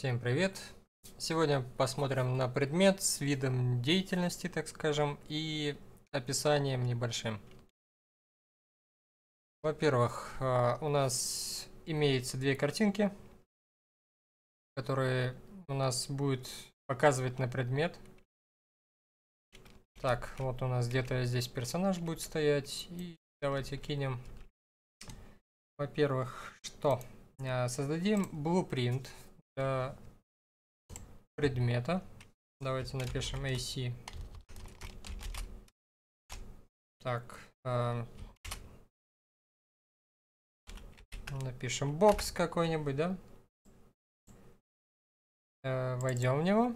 Всем привет! Сегодня посмотрим на предмет с видом деятельности, так скажем, и описанием небольшим. Во-первых, а, у нас имеется две картинки, которые у нас будет показывать на предмет. Так, вот у нас где-то здесь персонаж будет стоять. И давайте кинем. Во-первых, что? А, создадим blueprint Э, предмета. Давайте напишем AC. Так. Э, напишем бокс какой-нибудь, да? Э, войдем в него.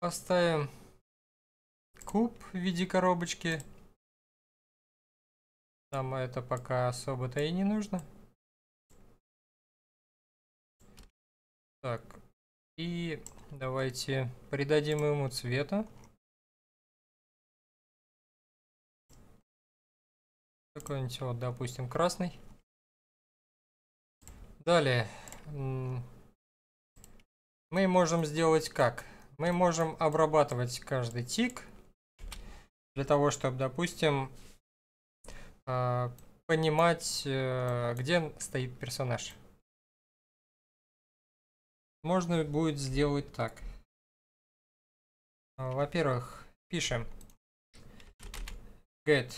Поставим куб в виде коробочки. Нам это пока особо-то и не нужно. Так, и давайте придадим ему цвета. Какой-нибудь вот, допустим, красный. Далее. Мы можем сделать как? Мы можем обрабатывать каждый тик для того, чтобы, допустим, а, понимать, э, где стоит персонаж. Можно будет сделать так. А, во-первых, пишем get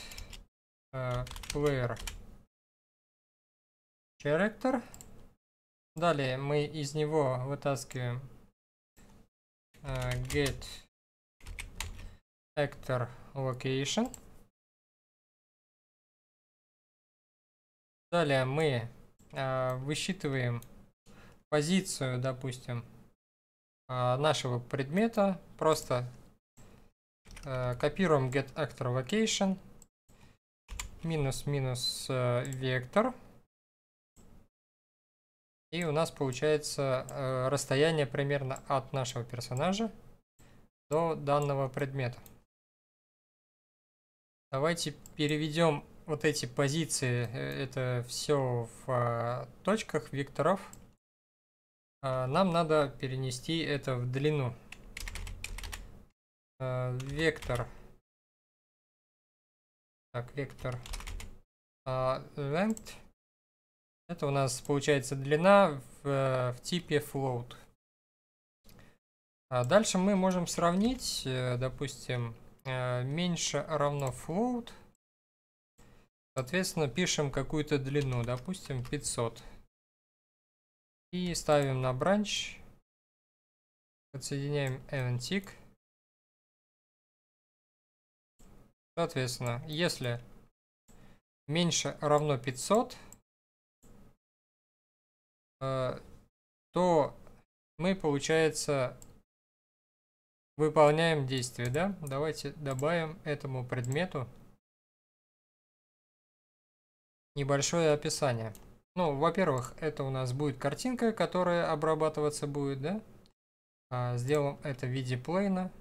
uh, player character. Далее мы из него вытаскиваем uh, get actor location. Далее мы uh, высчитываем позицию, допустим, а, нашего предмета, просто э, копируем get actor location минус минус э, вектор и у нас получается э, расстояние примерно от нашего персонажа до данного предмета. Давайте переведем вот эти позиции, это все в точках векторов. А, нам надо перенести это в длину. А, вектор. Так, вектор. А, length. Это у нас получается длина в, в типе float. А дальше мы можем сравнить, э, допустим, э, меньше равно float. Соответственно, пишем какую-то длину, допустим, 500. И ставим на бранч. Подсоединяем eventic. Соответственно, если меньше равно 500, э, то мы, получается, выполняем действие, да? Давайте добавим этому предмету небольшое описание. Ну, во-первых, это у нас будет картинка, которая обрабатываться будет, да? А, сделаем это в виде плейна.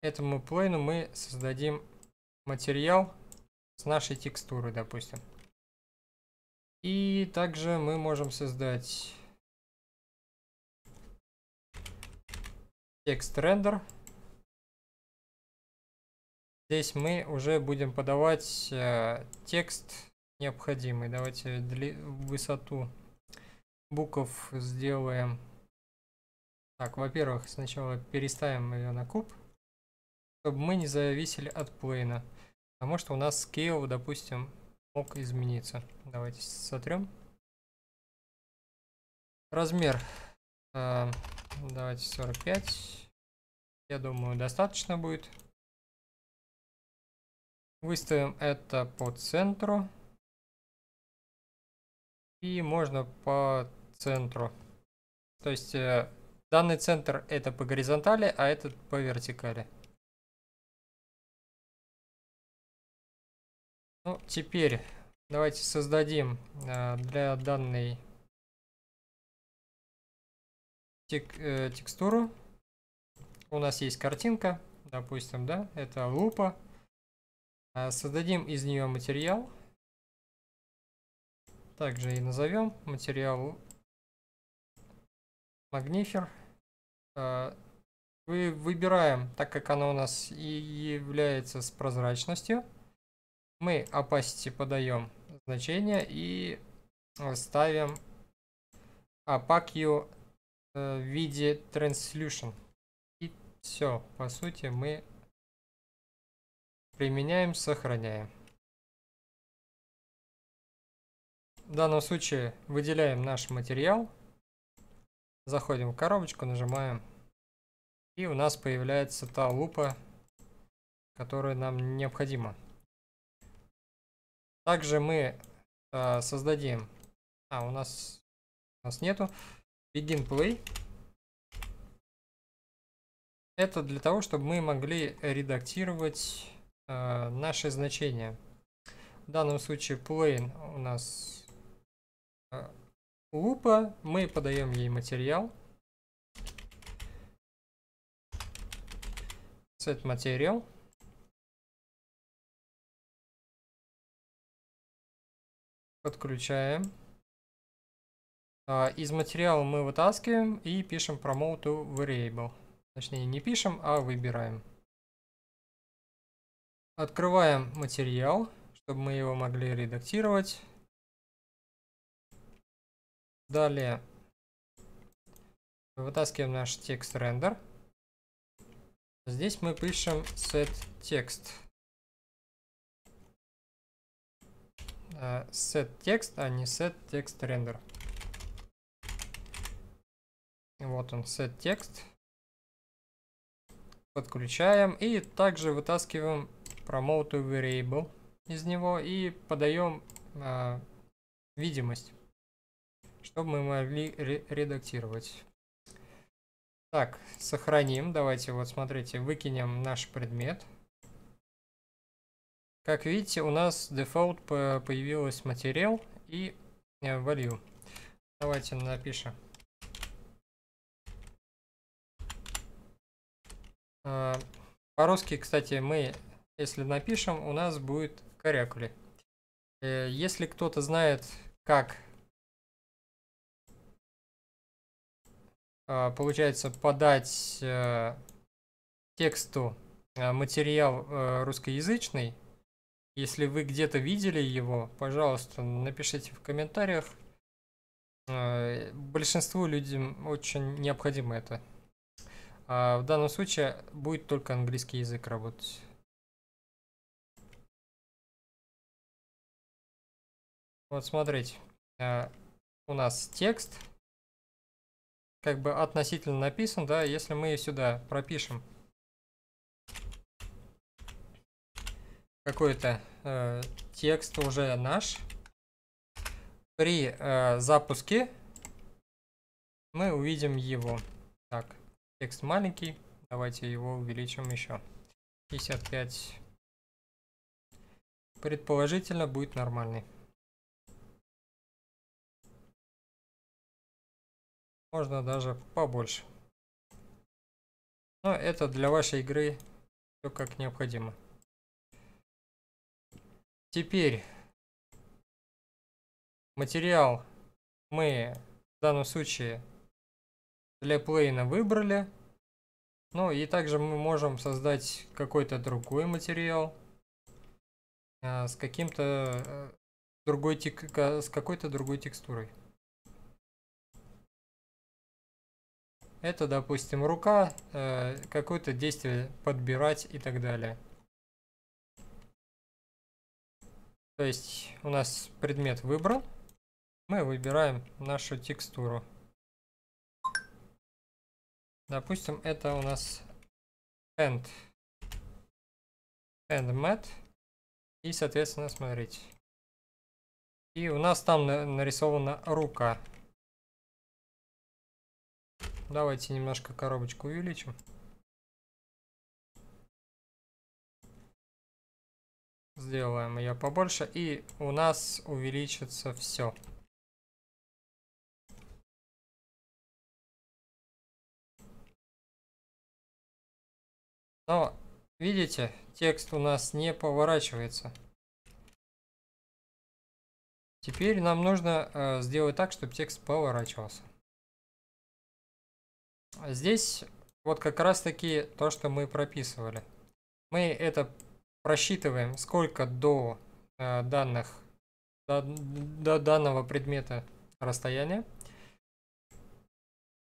Этому плейну мы создадим материал с нашей текстуры, допустим. И также мы можем создать текст рендер. Здесь мы уже будем подавать э, текст необходимый. Давайте высоту буков сделаем. Так, во-первых, сначала переставим ее на куб, чтобы мы не зависели от плейна. Потому что у нас скейл, допустим, мог измениться. Давайте сотрем. Размер. Э, давайте 45. Я думаю, достаточно будет. Выставим это по центру и можно по центру. То есть э, данный центр это по горизонтали, а этот по вертикали. Ну, теперь давайте создадим э, для данной тек э, текстуру. У нас есть картинка, допустим, да, это лупа. Создадим из нее материал также и назовем материал магнифер. Э, вы выбираем, так как она у нас и является с прозрачностью, мы opacity подаем значение и э, ставим opacity э, в виде translution. И все, по сути, мы применяем, сохраняем. В данном случае выделяем наш материал, заходим в коробочку, нажимаем, и у нас появляется та лупа, которая нам необходима. Также мы э, создадим, а у нас, у нас нету, begin play. Это для того, чтобы мы могли редактировать э, наши значения. В данном случае plane у нас лупа, мы подаем ей материал. Set материал. Подключаем. А, из материала мы вытаскиваем и пишем promote variable. Точнее, не пишем, а выбираем. Открываем материал, чтобы мы его могли редактировать. Далее вытаскиваем наш текст рендер. Здесь мы пишем set текст. Set текст, а не set текст рендер. Вот он, set текст. Подключаем и также вытаскиваем promote variable из него и подаем э, видимость чтобы мы могли ре редактировать. Так, сохраним. Давайте вот смотрите, выкинем наш предмет. Как видите, у нас дефолт появилась материал и э, value. Давайте напишем. А, по-русски, кстати, мы, если напишем, у нас будет корякули. Э, если кто-то знает, как Э, получается, подать э, тексту э, материал русскоязычный. Если вы где-то видели его, пожалуйста, напишите в комментариях. Большинству людям очень необходимо это. А в данном случае будет только английский язык работать. Вот смотрите, у нас текст, как бы относительно написан, да, если мы сюда пропишем какой-то э, текст уже наш, при э, запуске мы увидим его. Так, текст маленький, давайте его увеличим еще. 55. Предположительно будет нормальный. Можно даже побольше. Но это для вашей игры все как необходимо. Теперь материал мы в данном случае для плейна выбрали. Ну и также мы можем создать какой-то другой материал а, с каким-то э, другой тек... с какой-то другой текстурой. Это, допустим, рука, э, какое-то действие подбирать и так далее. То есть у нас предмет выбран. Мы выбираем нашу текстуру. Допустим, это у нас end, end mat. И, соответственно, смотрите. И у нас там нарисована рука. Давайте немножко коробочку увеличим. Сделаем ее побольше, и у нас увеличится все. Но, видите, текст у нас не поворачивается. Теперь нам нужно э, сделать так, чтобы текст поворачивался. А здесь вот как раз таки то, что мы прописывали. Мы это просчитываем, сколько до э, данных, до, до данного предмета расстояния.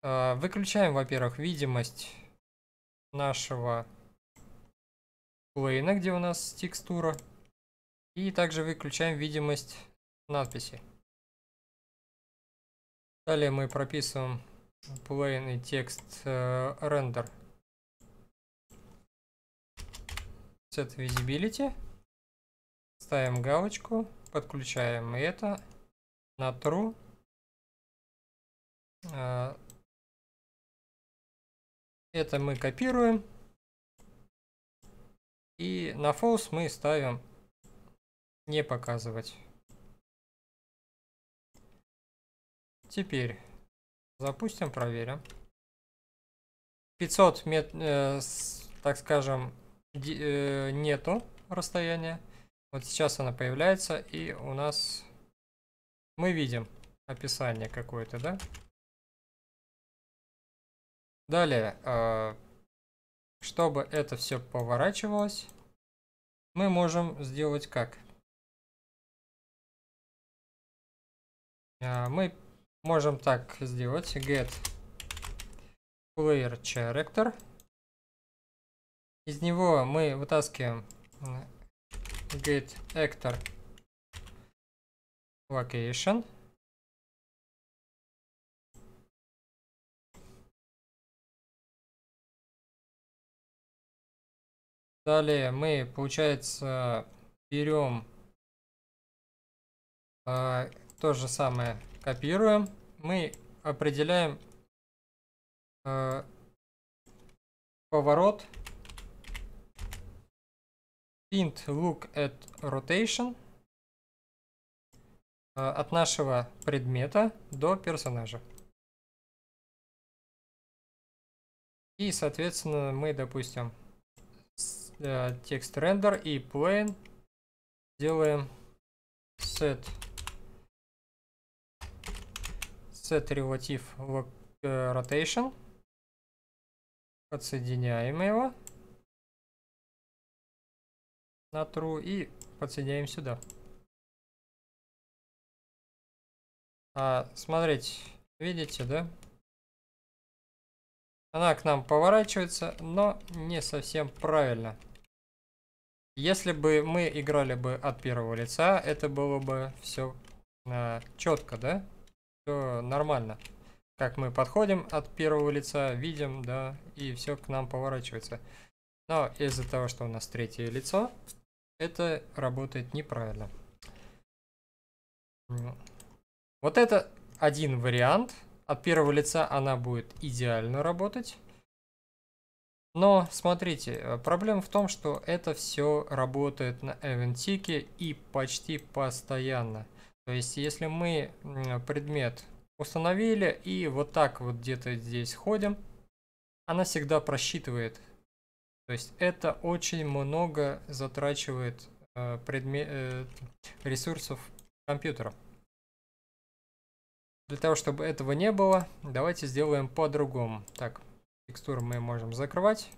Э, выключаем, во-первых, видимость нашего плейна, где у нас текстура. И также выключаем видимость надписи. Далее мы прописываем plain и текст э, render set visibility ставим галочку подключаем это на true э, это мы копируем и на false мы ставим не показывать теперь Запустим, проверим. 500 мет, э, с, так скажем, э, нету расстояния. Вот сейчас она появляется, и у нас мы видим описание какое-то, да? Далее, э, чтобы это все поворачивалось, мы можем сделать как? Э, мы Можем так сделать. Get player character. Из него мы вытаскиваем get actor location. Далее мы, получается, берем э, то же самое Копируем. Мы определяем э, поворот. Pint look at rotation э, от нашего предмета до персонажа. И, соответственно, мы, допустим, э, текст рендер и plane делаем set set relative э, rotation. Подсоединяем его на true и подсоединяем сюда. А, смотрите, видите, да? Она к нам поворачивается, но не совсем правильно. Если бы мы играли бы от первого лица, это было бы все а, четко, да? все нормально. Как мы подходим от первого лица, видим, да, и все к нам поворачивается. Но из-за того, что у нас третье лицо, это работает неправильно. Вот это один вариант. От первого лица она будет идеально работать. Но смотрите, э, проблема в том, что это все работает на эвентике и почти постоянно. То есть, если мы предмет установили и вот так вот где-то здесь ходим, она всегда просчитывает. То есть, это очень много затрачивает э, предмет, э, ресурсов компьютера. Для того, чтобы этого не было, давайте сделаем по-другому. Так, текстуру мы можем закрывать.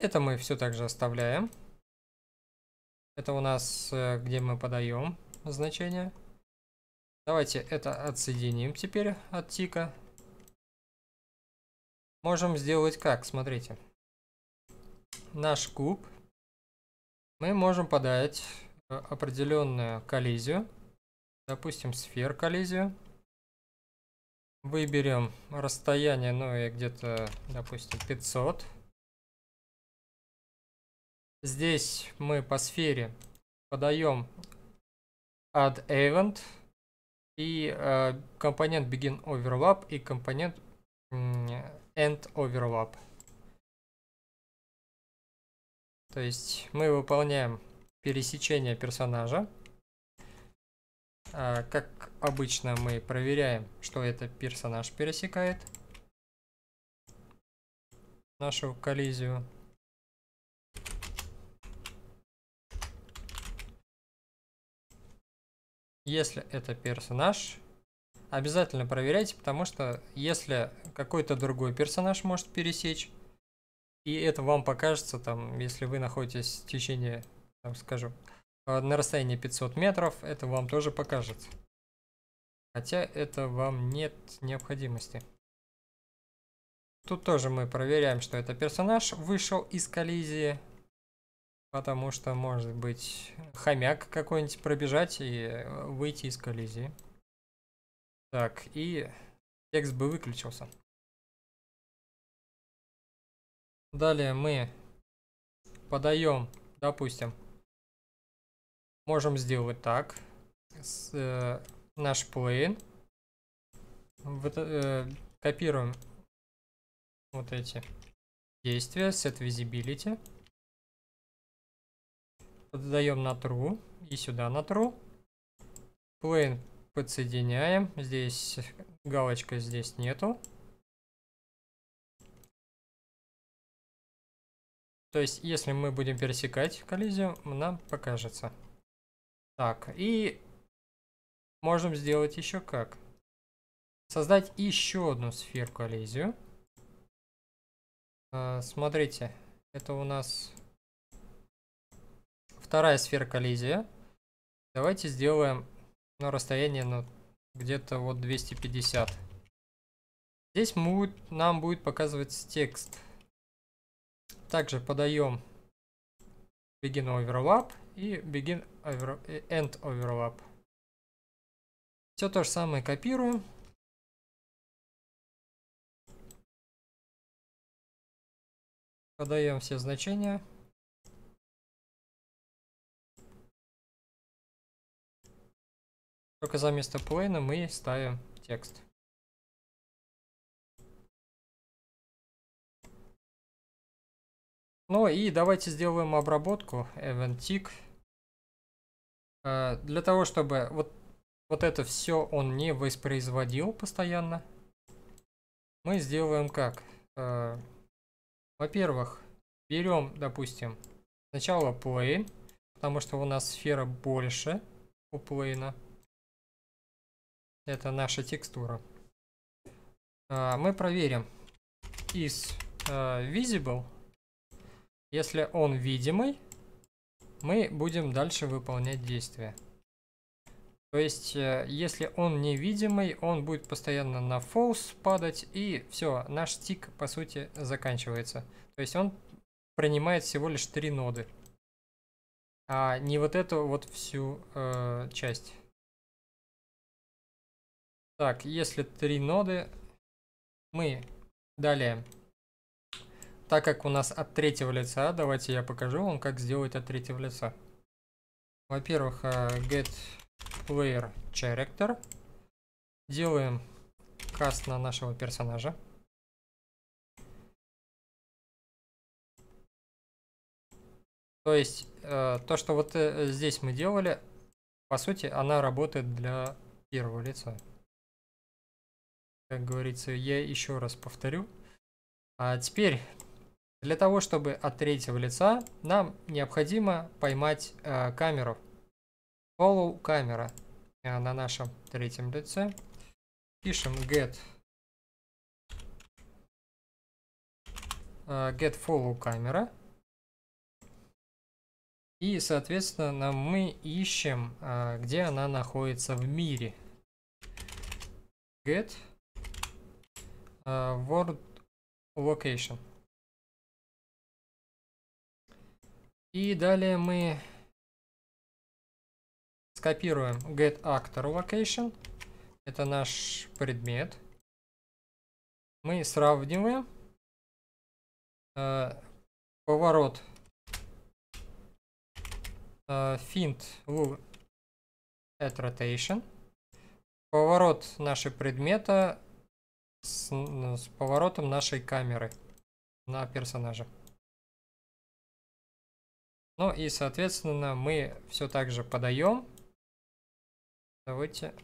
Это мы все также оставляем. Это у нас, э, где мы подаем значение. Давайте это отсоединим теперь от тика. Можем сделать как, смотрите. Наш куб. Мы можем подать э, определенную коллизию. Допустим, сфер коллизию. Выберем расстояние, ну и где-то, допустим, 500. Здесь мы по сфере подаем add event и э, компонент begin overlap и компонент end overlap. То есть мы выполняем пересечение персонажа. Э, как обычно мы проверяем, что это персонаж пересекает нашу коллизию. если это персонаж, обязательно проверяйте, потому что если какой-то другой персонаж может пересечь, и это вам покажется, там, если вы находитесь в течение, там, скажем, э, на расстоянии 500 метров, это вам тоже покажется. Хотя это вам нет необходимости. Тут тоже мы проверяем, что это персонаж вышел из коллизии. Потому что, может быть, хомяк какой-нибудь пробежать и э, выйти из коллизии. Так, и текст бы выключился. Далее мы подаем, допустим, можем сделать так. С, э, наш плейн. Вот, э, копируем вот эти действия, set visibility. Задаем на true. И сюда на true. Plane подсоединяем. Здесь галочка здесь нету. То есть, если мы будем пересекать коллизию, нам покажется. Так, и можем сделать еще как. Создать еще одну сферу коллизию. А, смотрите, это у нас Вторая сфера коллизия. Давайте сделаем на ну, расстоянии ну, где-то вот 250. Здесь будет, нам будет показывать текст. Также подаем begin overlap и begin over, end overlap. Все то же самое копируем. Подаем все значения. Только за место плейна мы ставим текст. Ну и давайте сделаем обработку event tick. Э, для того, чтобы вот, вот это все он не воспроизводил постоянно, мы сделаем как? Э, во-первых, берем, допустим, сначала plane, потому что у нас сфера больше у плейна. Это наша текстура. А, мы проверим из э, visible. Если он видимый, мы будем дальше выполнять действия. То есть, э, если он невидимый, он будет постоянно на false падать, и все, наш тик по сути, заканчивается. То есть, он принимает всего лишь три ноды, а не вот эту вот всю э, часть. Так, если три ноды, мы далее. Так как у нас от третьего лица, давайте я покажу вам, как сделать от третьего лица. Во-первых, э, get player character. Делаем каст на нашего персонажа. То есть, э, то, что вот э, здесь мы делали, по сути, она работает для первого лица как говорится, я еще раз повторю. А теперь, для того, чтобы от третьего лица, нам необходимо поймать э, камеру. Follow камера э, на нашем третьем лице. Пишем get, э, get follow камера. И, соответственно, мы ищем, э, где она находится в мире. Get uh, Word Location. И далее мы скопируем get actor location. Это наш предмет. Мы сравниваем э, поворот э, fint at rotation. Поворот нашего предмета с, э, с поворотом нашей камеры на персонажа. Ну и, соответственно, мы все так же подаем. Давайте.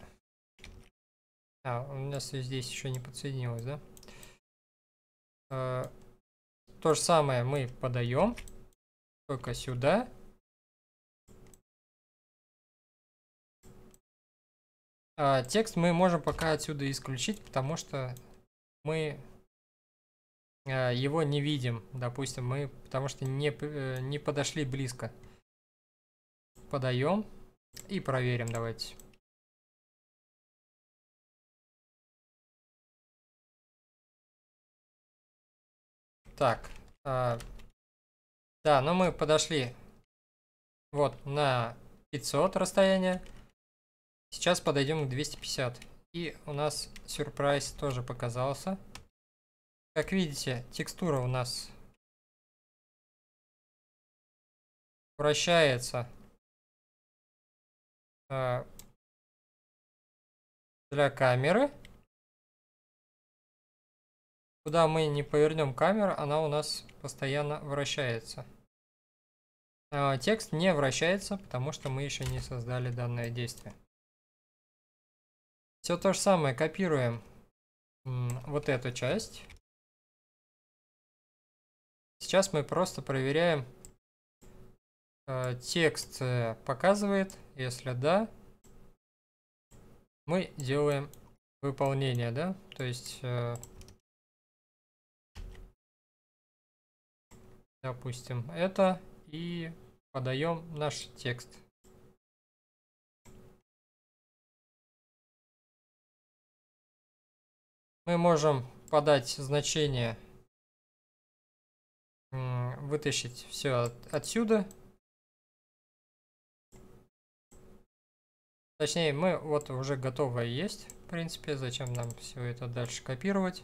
А, у нас здесь еще не подсоединилось, да? Э, то же самое мы подаем. Только сюда. А, текст мы можем пока отсюда исключить, потому что мы э, его не видим, допустим, мы, потому что не, э, не подошли близко. Подаем и проверим, давайте. Так, а, да, но ну мы подошли вот на 500 расстояние. Сейчас подойдем к 250. И у нас сюрприз тоже показался. Как видите, текстура у нас вращается э, для камеры. Куда мы не повернем камеру, она у нас постоянно вращается. Э, текст не вращается, потому что мы еще не создали данное действие. Все то же самое, копируем вот эту часть. Сейчас мы просто проверяем, э, текст э, показывает, если да, мы делаем выполнение, да, то есть, э, допустим, это и подаем наш текст. мы можем подать значение, вытащить все от, отсюда. Точнее, мы вот уже готовое есть, в принципе, зачем нам все это дальше копировать.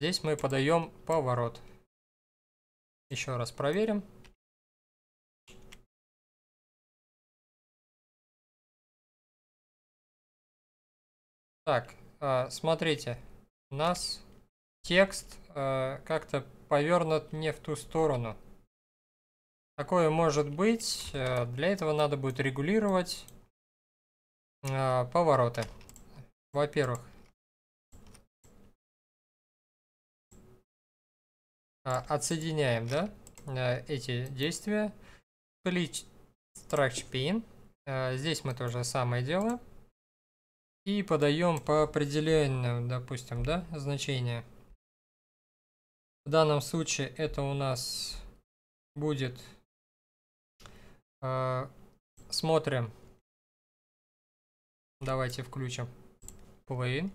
Здесь мы подаем поворот. Еще раз проверим. Так, а, смотрите, у нас текст а, как-то повернут не в ту сторону. Такое может быть. Э, для этого надо будет регулировать а, повороты. Во-первых. Отсоединяем, да, э, эти действия. Клич Struct Pin. Э, здесь мы тоже самое делаем и подаем по определенным, допустим, да, значение. В данном случае это у нас будет, э, смотрим, давайте включим plane,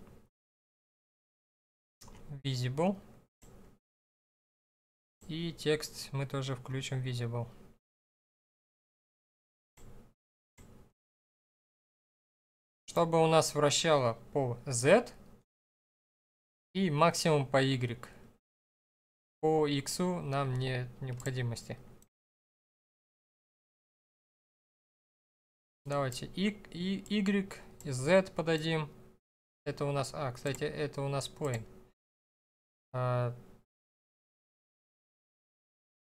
visible, и текст мы тоже включим visible. чтобы у нас вращало по Z и максимум по Y. По X нам нет необходимости. Давайте и, и Y и Z подадим. Это у нас... А, кстати, это у нас point. А,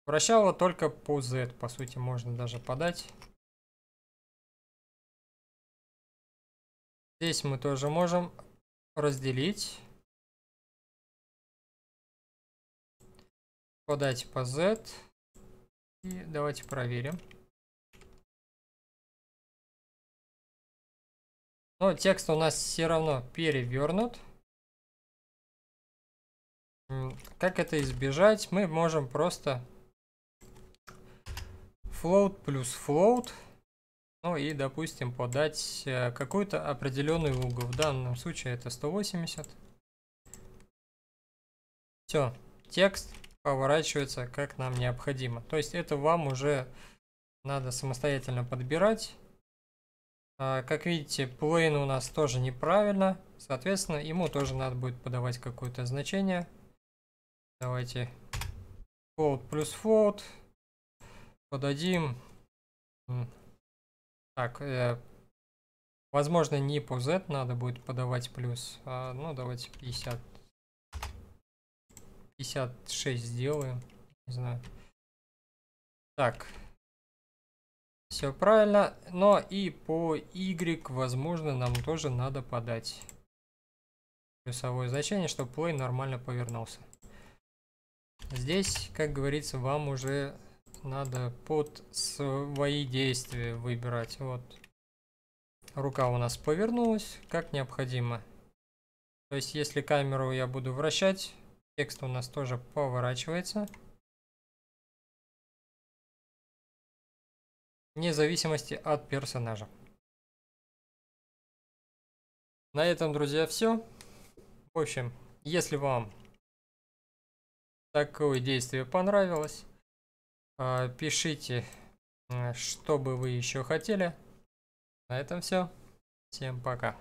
вращало только по Z, по сути, можно даже подать. Здесь мы тоже можем разделить. Подать по Z. И давайте проверим. Но текст у нас все равно перевернут. Как это избежать? Мы можем просто float плюс float ну и, допустим, подать э, какой-то определенный угол. В данном случае это 180. Все, текст поворачивается как нам необходимо. То есть это вам уже надо самостоятельно подбирать. А, как видите, plane у нас тоже неправильно. Соответственно, ему тоже надо будет подавать какое-то значение. Давайте float плюс float. Подадим так, э, возможно, не по Z надо будет подавать плюс. А, ну, давайте 50. 56 сделаем. Не знаю. Так. Все правильно. Но и по Y, возможно, нам тоже надо подать плюсовое значение, чтобы плей нормально повернулся. Здесь, как говорится, вам уже надо под свои действия выбирать. Вот. Рука у нас повернулась, как необходимо. То есть, если камеру я буду вращать, текст у нас тоже поворачивается. Вне зависимости от персонажа. На этом, друзья, все. В общем, если вам такое действие понравилось, а, пишите, э, что бы вы еще хотели. На этом все. Всем пока.